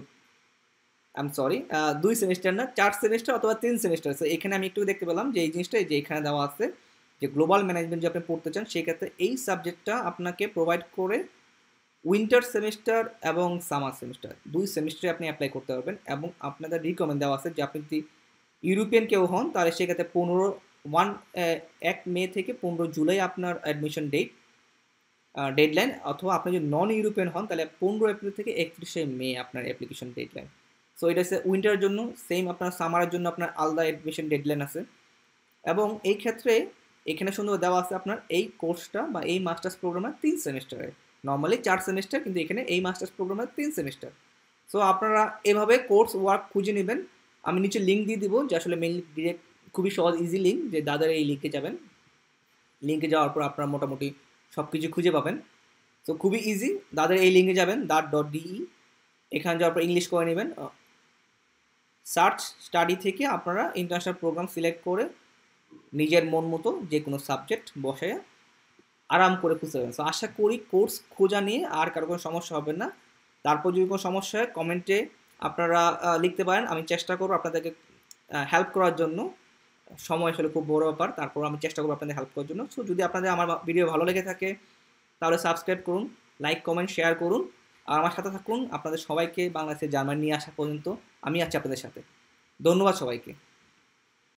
আম সরি দুই সেমিস্টার না চার সেমিস্টার অথবা তিন সেমিস্টার সো এখানে আমি একটু দেখতে পেলাম যে এই জিনিসটা যে এখানে দেওয়া আছে যে গ্লোবাল ম্যানেজমেন্ট যে আপনি পড়তে চান সেই ক্ষেত্রে এই সাবজেক্টটা আপনাকে প্রোভাইড করে উইন্টার সেমিস্টার এবং সামার সেমিস্টার দুই সেমিস্টারে আপনি অ্যাপ্লাই করতে পারবেন এবং আপনাদের রিকমেন্ড দেওয়া আছে যে আপনি যদি ইউরোপিয়ান কেউ হন তাহলে সেক্ষেত্রে পনেরো ওয়ান এক মে থেকে পনেরো জুলাই আপনার অ্যাডমিশন ডেট ডেডলাইন অথবা আপনি যদি নন ইউরোপিয়ান হন তাহলে পনেরো এপ্রিল থেকে একত্রিশে মে আপনার অ্যাপ্লিকেশন ডেডলাইন সো এটা হচ্ছে উইন্টারের জন্য সেম আপনার সামারের জন্য আপনার আলাদা অ্যাডমিশন ডেডলাইন আছে এবং এই ক্ষেত্রে এখানে সুন্দর দেওয়া আছে আপনার এই কোর্সটা বা এই মাস্টার্স প্রোগ্রামের তিন সেমিস্টারে নর্মালি চার সেমিস্টার কিন্তু এখানে এই মাস্টার্স প্রোগ্রামের তিন সেমিস্টার সো আপনারা এভাবে কোর্স ওয়ার্ক খুঁজে নেবেন আমি নিচে লিঙ্ক দিয়ে দিব যে আসলে মেনলি ডিরেক্ট খুবই সহজ ইজি লিঙ্ক যে দাদার এই লিঙ্কে যাবেন লিঙ্কে যাওয়ার পর আপনারা মোটামুটি সব কিছু খুঁজে পাবেন সো খুবই ইজি দাদার এই লিঙ্কে যাবেন দাঁত ডট ডিই এখানে যাওয়ার পর ইংলিশ করে নেবেন সার্চ স্টাডি থেকে আপনারা ইন্টারন্যাশনাল প্রোগ্রাম সিলেক্ট করে নিজের মন মতো যে কোনো সাবজেক্ট বসে আরাম করে খুঁজতে পারবেন সো আশা করি কোর্স খোঁজা নিয়ে আর কারো কোনো সমস্যা হবে না তারপর যদি কোনো সমস্যা হয় কমেন্টে আপনারা লিখতে পারেন আমি চেষ্টা করব আপনাদেরকে হেল্প করার জন্য সময় আসলে খুব বড় ব্যাপার তারপর আমি চেষ্টা করবো আপনাদের হেল্প করার জন্য সো যদি আপনাদের আমার ভিডিও ভালো লেগে থাকে তাহলে সাবস্ক্রাইব করুন লাইক কমেন্ট শেয়ার করুন আর আমার সাথে থাকুন আপনাদের সবাইকে বাংলাদেশে জার্মানি নিয়ে আসা পর্যন্ত আমি আছি আপনাদের সাথে ধন্যবাদ সবাইকে